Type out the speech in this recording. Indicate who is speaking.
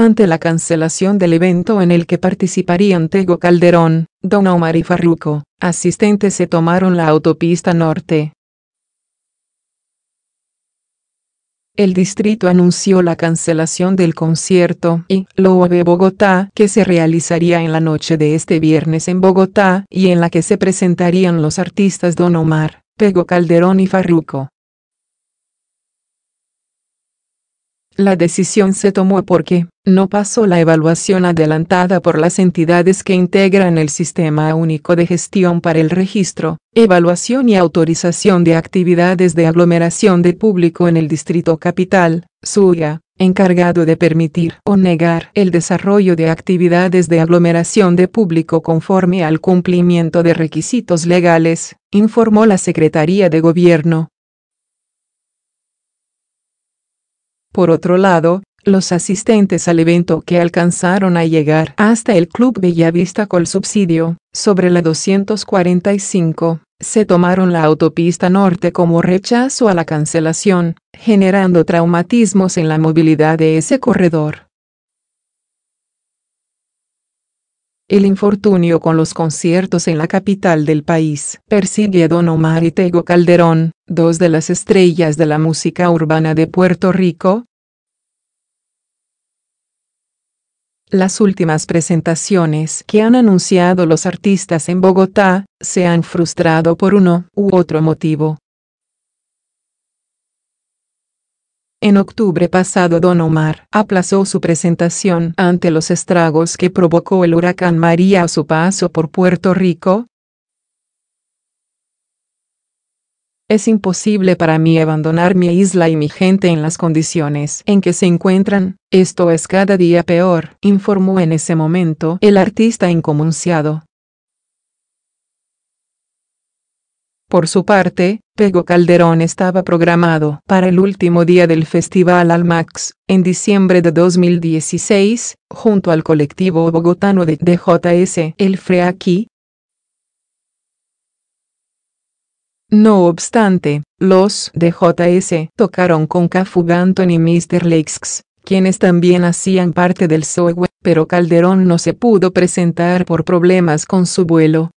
Speaker 1: ante la cancelación del evento en el que participarían Tego Calderón, Don Omar y Farruco, Asistentes se tomaron la autopista norte. El distrito anunció la cancelación del concierto y lo Bogotá que se realizaría en la noche de este viernes en Bogotá y en la que se presentarían los artistas Don Omar, Tego Calderón y Farruco. La decisión se tomó porque no pasó la evaluación adelantada por las entidades que integran el Sistema Único de Gestión para el Registro, Evaluación y Autorización de Actividades de Aglomeración de Público en el Distrito Capital, Suya, encargado de permitir o negar el desarrollo de actividades de aglomeración de público conforme al cumplimiento de requisitos legales, informó la Secretaría de Gobierno Por otro lado, los asistentes al evento que alcanzaron a llegar hasta el Club Bellavista con subsidio, sobre la 245, se tomaron la autopista norte como rechazo a la cancelación, generando traumatismos en la movilidad de ese corredor. El infortunio con los conciertos en la capital del país persigue a Don Omar y Tego Calderón, dos de las estrellas de la música urbana de Puerto Rico, Las últimas presentaciones que han anunciado los artistas en Bogotá se han frustrado por uno u otro motivo. En octubre pasado Don Omar aplazó su presentación ante los estragos que provocó el huracán María a su paso por Puerto Rico, Es imposible para mí abandonar mi isla y mi gente en las condiciones en que se encuentran, esto es cada día peor, informó en ese momento el artista incomunciado. Por su parte, Pego Calderón estaba programado para el último día del Festival Almax, en diciembre de 2016, junto al colectivo bogotano de DJS El Freaky, No obstante, los de JS tocaron con Kafu Anthony y Mr. Lakes, quienes también hacían parte del SOEWE, pero Calderón no se pudo presentar por problemas con su vuelo.